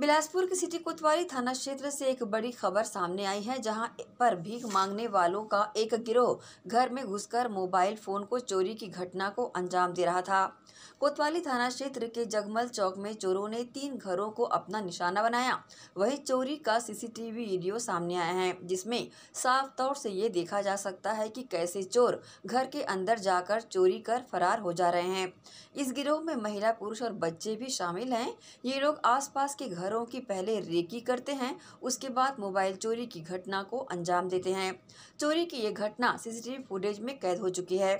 बिलासपुर के सिटी कोतवाली थाना क्षेत्र से एक बड़ी खबर सामने आई है जहां पर भीख मांगने वालों का एक गिरोह घर में घुसकर मोबाइल फोन को चोरी की घटना को अंजाम दे रहा था कोतवाली थाना क्षेत्र के जगमल चौक में चोरों ने तीन घरों को अपना निशाना बनाया वही चोरी का सीसीटीवी वीडियो सामने आया है जिसमें साफ तौर से ये देखा जा सकता है कि कैसे चोर घर के अंदर जाकर चोरी कर फरार हो जा रहे हैं इस गिरोह में महिला पुरुष और बच्चे भी शामिल हैं ये लोग आसपास के घर घरों की पहले रेकी करते हैं उसके बाद मोबाइल चोरी की घटना को अंजाम देते हैं चोरी की ये घटना सीसीटीवी फुटेज में कैद हो चुकी है